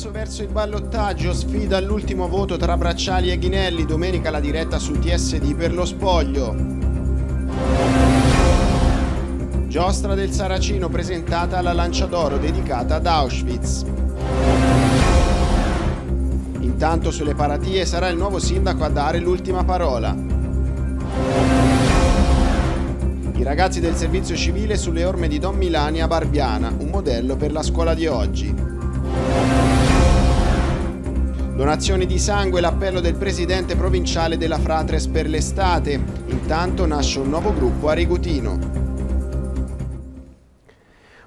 terzo verso il ballottaggio, sfida all'ultimo voto tra Bracciali e Ghinelli, domenica la diretta su TSD per lo spoglio. Giostra del Saracino presentata alla Lancia d'Oro dedicata ad Auschwitz. Intanto sulle paratie sarà il nuovo sindaco a dare l'ultima parola. I ragazzi del servizio civile sulle orme di Don Milani a Barbiana, un modello per la scuola di oggi. Donazione di sangue e l'appello del presidente provinciale della Fratres per l'estate. Intanto nasce un nuovo gruppo a Rigutino.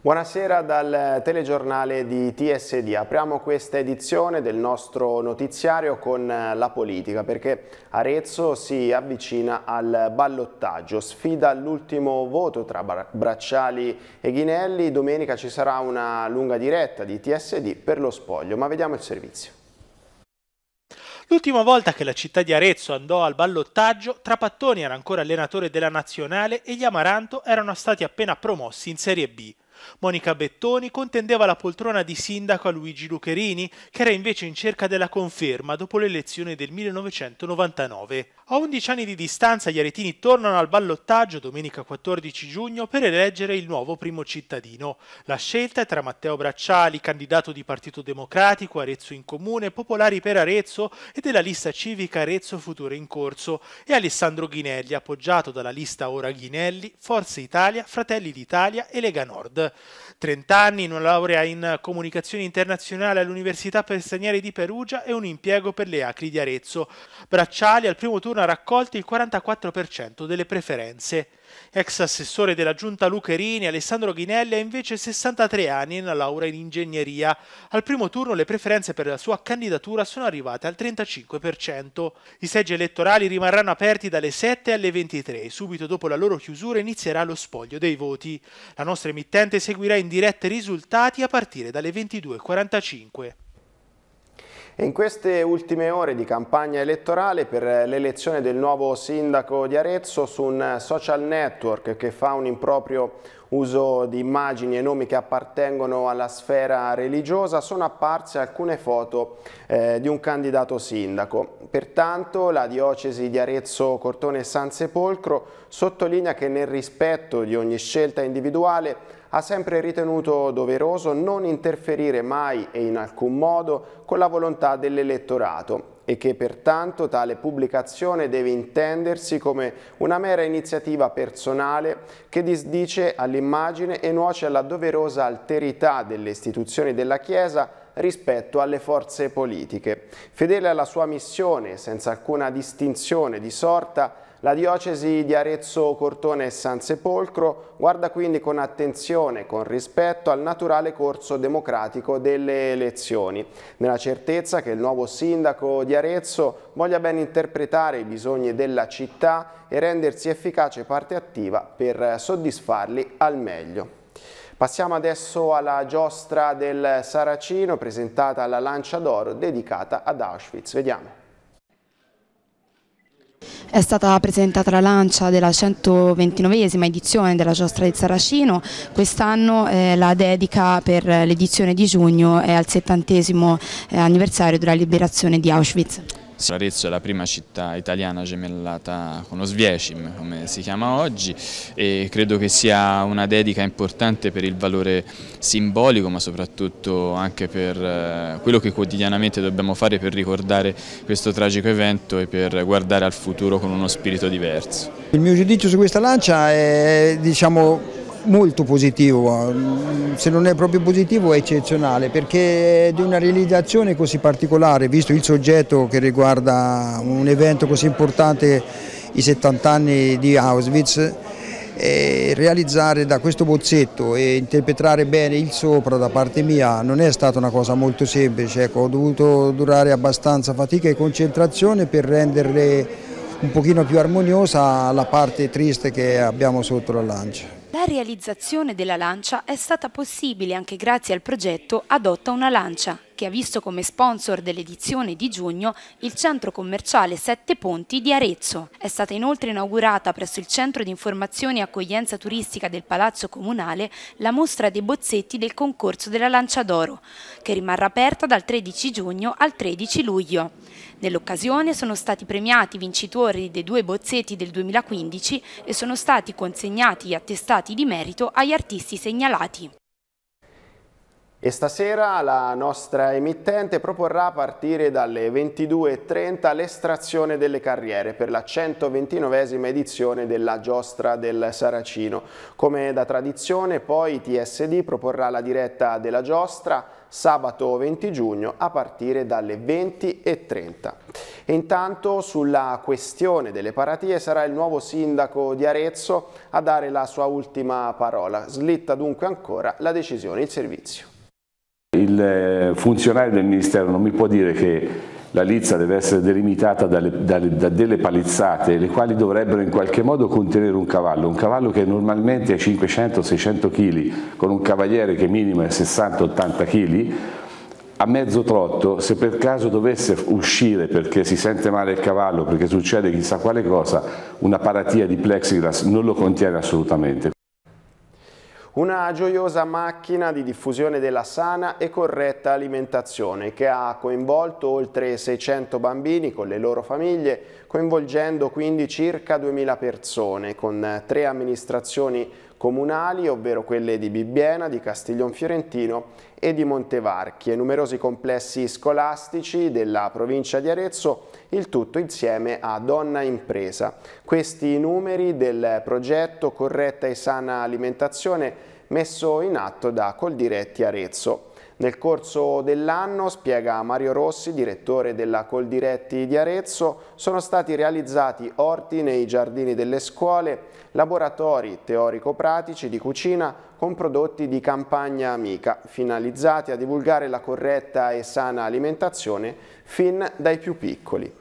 Buonasera dal telegiornale di TSD. Apriamo questa edizione del nostro notiziario con eh, la politica perché Arezzo si avvicina al ballottaggio. Sfida all'ultimo voto tra Bracciali e Ghinelli. Domenica ci sarà una lunga diretta di TSD per lo spoglio, ma vediamo il servizio. L'ultima volta che la città di Arezzo andò al ballottaggio, Trapattoni era ancora allenatore della nazionale e gli Amaranto erano stati appena promossi in Serie B. Monica Bettoni contendeva la poltrona di sindaco a Luigi Lucherini, che era invece in cerca della conferma dopo l'elezione del 1999. A 11 anni di distanza gli aretini tornano al ballottaggio domenica 14 giugno per eleggere il nuovo primo cittadino. La scelta è tra Matteo Bracciali, candidato di Partito Democratico, Arezzo in Comune, Popolari per Arezzo e della lista civica Arezzo Futuro in Corso, e Alessandro Ghinelli, appoggiato dalla lista Ora Ghinelli, Forza Italia, Fratelli d'Italia e Lega Nord. 30 anni, una laurea in comunicazione internazionale all'Università per Stranieri di Perugia e un impiego per le Acri di Arezzo. Bracciali al primo turno ha raccolto il 44% delle preferenze. Ex assessore della giunta Lucherini, Alessandro Ghinelli ha invece 63 anni e una laurea in ingegneria. Al primo turno le preferenze per la sua candidatura sono arrivate al 35%. I seggi elettorali rimarranno aperti dalle 7 alle 23 e subito dopo la loro chiusura inizierà lo spoglio dei voti. La nostra emittente seguirà in diretta i risultati a partire dalle 22.45. In queste ultime ore di campagna elettorale per l'elezione del nuovo sindaco di Arezzo su un social network che fa un improprio uso di immagini e nomi che appartengono alla sfera religiosa, sono apparse alcune foto eh, di un candidato sindaco. Pertanto la diocesi di Arezzo, Cortone e San Sepolcro sottolinea che nel rispetto di ogni scelta individuale ha sempre ritenuto doveroso non interferire mai e in alcun modo con la volontà dell'elettorato e che pertanto tale pubblicazione deve intendersi come una mera iniziativa personale che disdice all'immagine e nuoce alla doverosa alterità delle istituzioni della Chiesa rispetto alle forze politiche. Fedele alla sua missione, senza alcuna distinzione di sorta, la diocesi di Arezzo, Cortone e San Sepolcro guarda quindi con attenzione, e con rispetto al naturale corso democratico delle elezioni, nella certezza che il nuovo sindaco di Arezzo voglia ben interpretare i bisogni della città e rendersi efficace parte attiva per soddisfarli al meglio. Passiamo adesso alla giostra del Saracino presentata alla Lancia d'Oro dedicata ad Auschwitz. Vediamo. È stata presentata la lancia della 129esima edizione della giostra del Saracino, quest'anno eh, la dedica per l'edizione di giugno è al settantesimo eh, anniversario della liberazione di Auschwitz. Arezzo è la prima città italiana gemellata con lo Sviecim, come si chiama oggi, e credo che sia una dedica importante per il valore simbolico, ma soprattutto anche per eh, quello che quotidianamente dobbiamo fare per ricordare questo tragico evento e per guardare al futuro con uno spirito diverso. Il mio giudizio su questa lancia è diciamo molto positivo, eh, se non è proprio positivo è eccezionale perché di una realizzazione così particolare, visto il soggetto che riguarda un evento così importante, i 70 anni di Auschwitz, realizzare da questo bozzetto e interpretare bene il sopra da parte mia non è stata una cosa molto semplice, ecco, ho dovuto durare abbastanza fatica e concentrazione per renderle un pochino più armoniosa la parte triste che abbiamo sotto la lancia. La realizzazione della lancia è stata possibile anche grazie al progetto Adotta una lancia che ha visto come sponsor dell'edizione di giugno il centro commerciale Sette Ponti di Arezzo. È stata inoltre inaugurata presso il centro di informazione e accoglienza turistica del Palazzo Comunale la mostra dei bozzetti del concorso della Lancia d'Oro, che rimarrà aperta dal 13 giugno al 13 luglio. Nell'occasione sono stati premiati i vincitori dei due bozzetti del 2015 e sono stati consegnati gli attestati di merito agli artisti segnalati. E stasera la nostra emittente proporrà a partire dalle 22.30 l'estrazione delle carriere per la 129esima edizione della giostra del Saracino. Come da tradizione poi TSD proporrà la diretta della giostra sabato 20 giugno a partire dalle 20.30. E intanto sulla questione delle paratie sarà il nuovo sindaco di Arezzo a dare la sua ultima parola. Slitta dunque ancora la decisione, il servizio il eh, funzionario del Ministero non mi può dire che la Lizza deve essere delimitata dalle, dalle, da delle palizzate, le quali dovrebbero in qualche modo contenere un cavallo, un cavallo che normalmente è 500-600 kg, con un cavaliere che minimo è 60-80 kg, a mezzo trotto, se per caso dovesse uscire perché si sente male il cavallo, perché succede chissà quale cosa, una paratia di plexiglass non lo contiene assolutamente una gioiosa macchina di diffusione della sana e corretta alimentazione che ha coinvolto oltre 600 bambini con le loro famiglie, coinvolgendo quindi circa 2000 persone con tre amministrazioni comunali, ovvero quelle di Bibbiena, di Castiglion Fiorentino e di Montevarchi e numerosi complessi scolastici della provincia di Arezzo, il tutto insieme a Donna Impresa. Questi i numeri del progetto Corretta e Sana Alimentazione messo in atto da Coldiretti Arezzo. Nel corso dell'anno, spiega Mario Rossi, direttore della Coldiretti di Arezzo, sono stati realizzati orti nei giardini delle scuole, laboratori teorico-pratici di cucina con prodotti di campagna amica, finalizzati a divulgare la corretta e sana alimentazione fin dai più piccoli.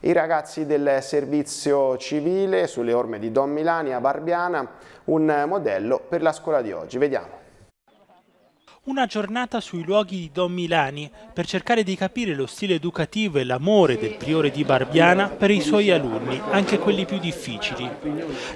I ragazzi del servizio civile sulle orme di Don Milani a Barbiana, un modello per la scuola di oggi. Vediamo una giornata sui luoghi di Don Milani per cercare di capire lo stile educativo e l'amore del priore di Barbiana per i suoi alunni, anche quelli più difficili.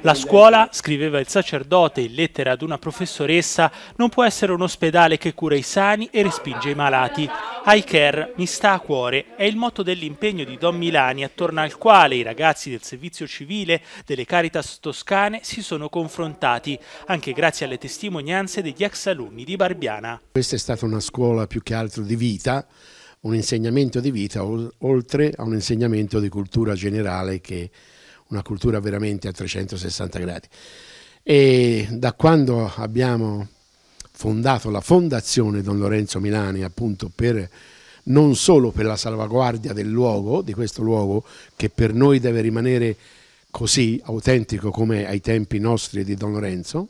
La scuola, scriveva il sacerdote in lettera ad una professoressa, non può essere un ospedale che cura i sani e respinge i malati. I care mi sta a cuore è il motto dell'impegno di Don Milani attorno al quale i ragazzi del servizio civile delle Caritas toscane si sono confrontati, anche grazie alle testimonianze degli ex alunni di Barbiana. Questa è stata una scuola più che altro di vita, un insegnamento di vita oltre a un insegnamento di cultura generale che è una cultura veramente a 360 gradi. E da quando abbiamo fondato la Fondazione Don Lorenzo Milani appunto per non solo per la salvaguardia del luogo, di questo luogo che per noi deve rimanere così autentico come ai tempi nostri di Don Lorenzo,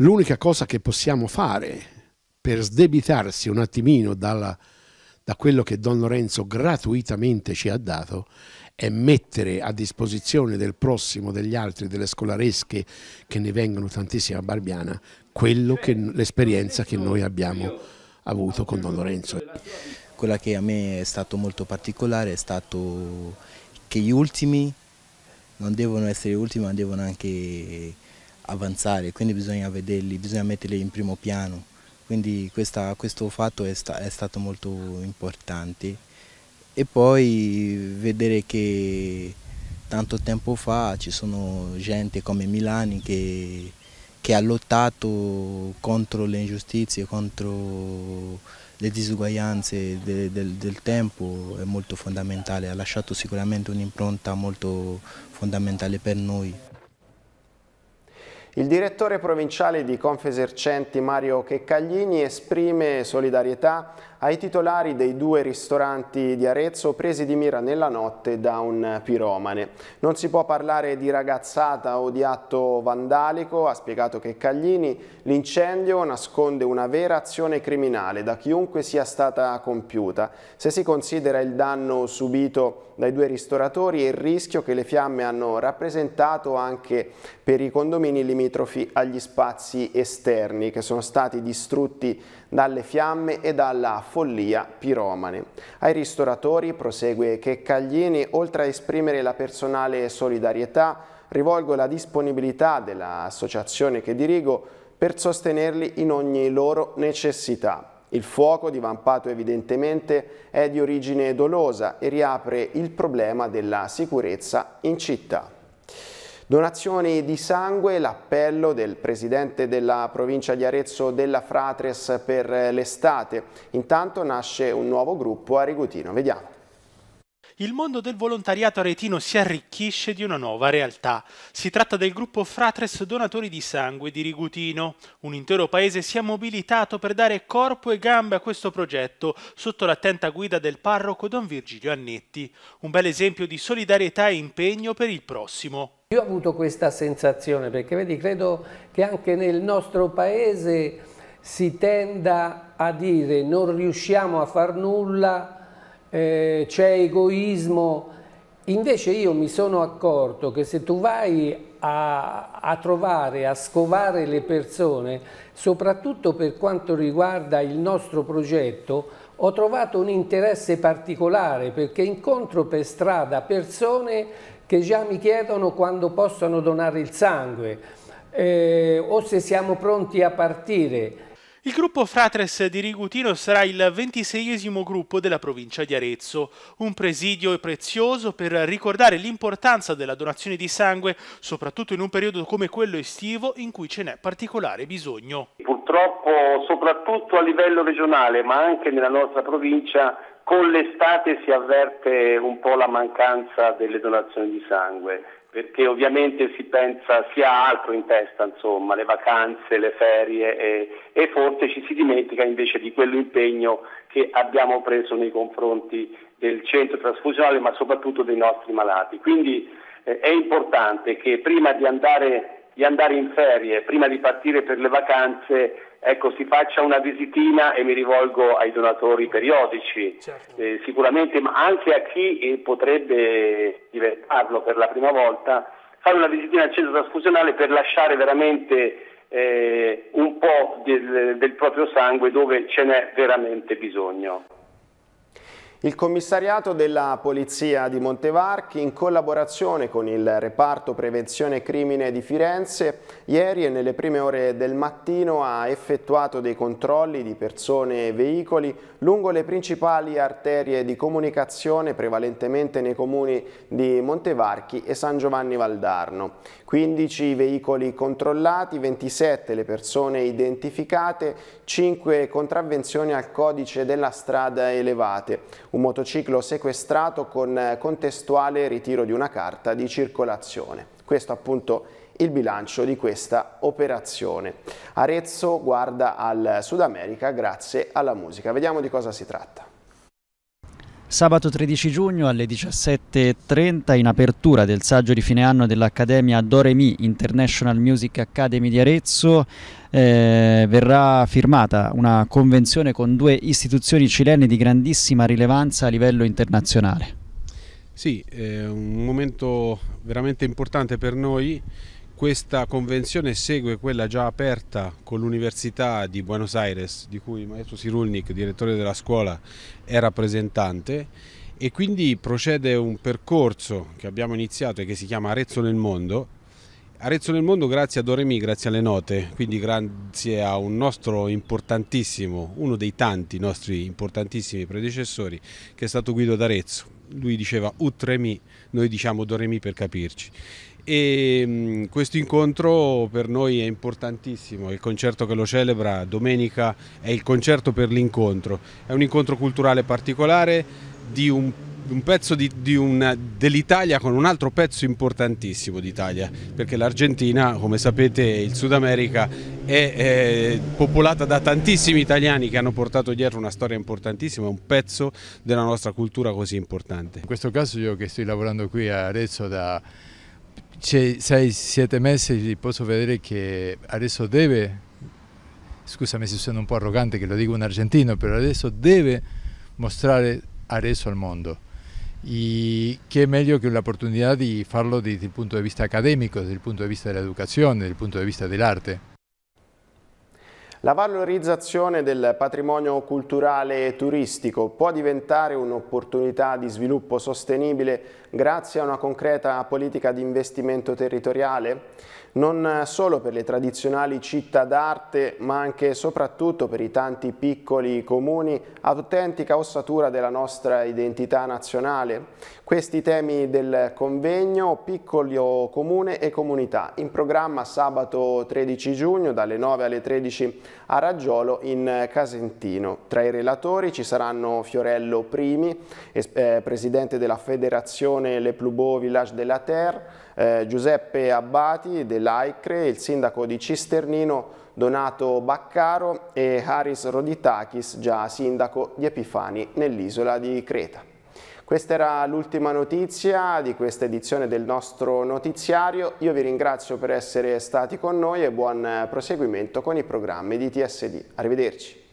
L'unica cosa che possiamo fare per sdebitarsi un attimino dalla, da quello che Don Lorenzo gratuitamente ci ha dato è mettere a disposizione del prossimo, degli altri, delle scolaresche che ne vengono tantissime a Barbiana, l'esperienza che noi abbiamo avuto con Don Lorenzo. Quella che a me è stato molto particolare è stato che gli ultimi non devono essere ultimi ma devono anche avanzare, quindi bisogna vederli, bisogna metterli in primo piano. Quindi questa, questo fatto è, sta, è stato molto importante. E poi vedere che tanto tempo fa ci sono gente come Milani che, che ha lottato contro le ingiustizie, contro le disuguaglianze de, del, del tempo è molto fondamentale, ha lasciato sicuramente un'impronta molto fondamentale per noi. Il direttore provinciale di Confesercenti Mario Checcaglini esprime solidarietà ai titolari dei due ristoranti di Arezzo presi di mira nella notte da un piromane. Non si può parlare di ragazzata o di atto vandalico, ha spiegato che Caglini, l'incendio nasconde una vera azione criminale da chiunque sia stata compiuta. Se si considera il danno subito dai due ristoratori e il rischio che le fiamme hanno rappresentato anche per i condomini limitrofi agli spazi esterni che sono stati distrutti dalle fiamme e dalla follia piromane. Ai ristoratori, prosegue Checcaglini, oltre a esprimere la personale solidarietà, rivolgo la disponibilità dell'associazione che dirigo per sostenerli in ogni loro necessità. Il fuoco, divampato evidentemente, è di origine dolosa e riapre il problema della sicurezza in città. Donazioni di sangue, l'appello del presidente della provincia di Arezzo della Fratres per l'estate. Intanto nasce un nuovo gruppo a Rigutino, vediamo. Il mondo del volontariato aretino si arricchisce di una nuova realtà. Si tratta del gruppo Fratres Donatori di Sangue di Rigutino. Un intero paese si è mobilitato per dare corpo e gambe a questo progetto sotto l'attenta guida del parroco Don Virgilio Annetti. Un bel esempio di solidarietà e impegno per il prossimo. Io ho avuto questa sensazione perché vedi, credo che anche nel nostro paese si tenda a dire non riusciamo a far nulla, eh, c'è egoismo. Invece io mi sono accorto che se tu vai a, a trovare, a scovare le persone, soprattutto per quanto riguarda il nostro progetto, ho trovato un interesse particolare perché incontro per strada persone che già mi chiedono quando possono donare il sangue eh, o se siamo pronti a partire. Il gruppo Fratres di Rigutino sarà il ventiseiesimo gruppo della provincia di Arezzo, un presidio prezioso per ricordare l'importanza della donazione di sangue, soprattutto in un periodo come quello estivo in cui ce n'è particolare bisogno. Purtroppo, soprattutto a livello regionale, ma anche nella nostra provincia, con l'estate si avverte un po' la mancanza delle donazioni di sangue, perché ovviamente si pensa si ha altro in testa, insomma, le vacanze, le ferie e, e forse ci si dimentica invece di quell'impegno che abbiamo preso nei confronti del centro trasfusionale, ma soprattutto dei nostri malati. Quindi eh, è importante che prima di andare di andare in ferie, prima di partire per le vacanze, ecco, si faccia una visitina e mi rivolgo ai donatori periodici, certo. eh, sicuramente, ma anche a chi eh, potrebbe diventarlo per la prima volta, fare una visitina al centro trasfusionale per lasciare veramente eh, un po' del, del proprio sangue dove ce n'è veramente bisogno. Il commissariato della Polizia di Montevarchi, in collaborazione con il reparto prevenzione crimine di Firenze, ieri e nelle prime ore del mattino ha effettuato dei controlli di persone e veicoli lungo le principali arterie di comunicazione prevalentemente nei comuni di Montevarchi e San Giovanni Valdarno. 15 veicoli controllati, 27 le persone identificate, 5 contravvenzioni al codice della strada elevate un motociclo sequestrato con eh, contestuale ritiro di una carta di circolazione. Questo appunto il bilancio di questa operazione. Arezzo guarda al Sud America grazie alla musica. Vediamo di cosa si tratta. Sabato 13 giugno alle 17.30 in apertura del saggio di fine anno dell'Accademia Doremi International Music Academy di Arezzo eh, verrà firmata una convenzione con due istituzioni cilene di grandissima rilevanza a livello internazionale. Sì, è un momento veramente importante per noi questa convenzione segue quella già aperta con l'Università di Buenos Aires, di cui il maestro Sirulnik, direttore della scuola, è rappresentante e quindi procede un percorso che abbiamo iniziato e che si chiama Arezzo nel mondo. Arezzo nel mondo grazie a Doremi, grazie alle note, quindi grazie a un nostro importantissimo, uno dei tanti nostri importantissimi predecessori che è stato Guido d'Arezzo. Lui diceva Utremi, noi diciamo Doremi per capirci e mm, questo incontro per noi è importantissimo, il concerto che lo celebra domenica è il concerto per l'incontro, è un incontro culturale particolare di un un pezzo dell'Italia con un altro pezzo importantissimo d'Italia, perché l'Argentina, come sapete, il Sud America è, è, popolata da tantissimi italiani che hanno portato dietro una storia importantissima, un pezzo della nostra cultura così importante. In questo caso io che sto lavorando qui a Arezzo da 6, 7 meses y puedo ver que Arezzo debe, scusami si suena un poco arrogante que lo digo un argentino, pero Arezzo debe mostrar Arezzo al mundo. Y qué mejor que una oportunidad de hacerlo desde el punto de vista académico, desde el punto de vista de la educación, desde el punto de vista del arte. La valorizzazione del patrimonio culturale e turistico può diventare un'opportunità di sviluppo sostenibile grazie a una concreta politica di investimento territoriale? non solo per le tradizionali città d'arte ma anche e soprattutto per i tanti piccoli comuni, autentica ossatura della nostra identità nazionale. Questi temi del convegno Piccolo Comune e Comunità, in programma sabato 13 giugno dalle 9 alle 13 a Raggiolo in Casentino. Tra i relatori ci saranno Fiorello Primi, eh, presidente della Federazione Le Plubeau Village de la Terre, eh, Giuseppe Abbati dell'AICRE, il sindaco di Cisternino Donato Baccaro e Haris Roditakis, già sindaco di Epifani nell'isola di Creta. Questa era l'ultima notizia di questa edizione del nostro notiziario. Io vi ringrazio per essere stati con noi e buon proseguimento con i programmi di TSD. Arrivederci.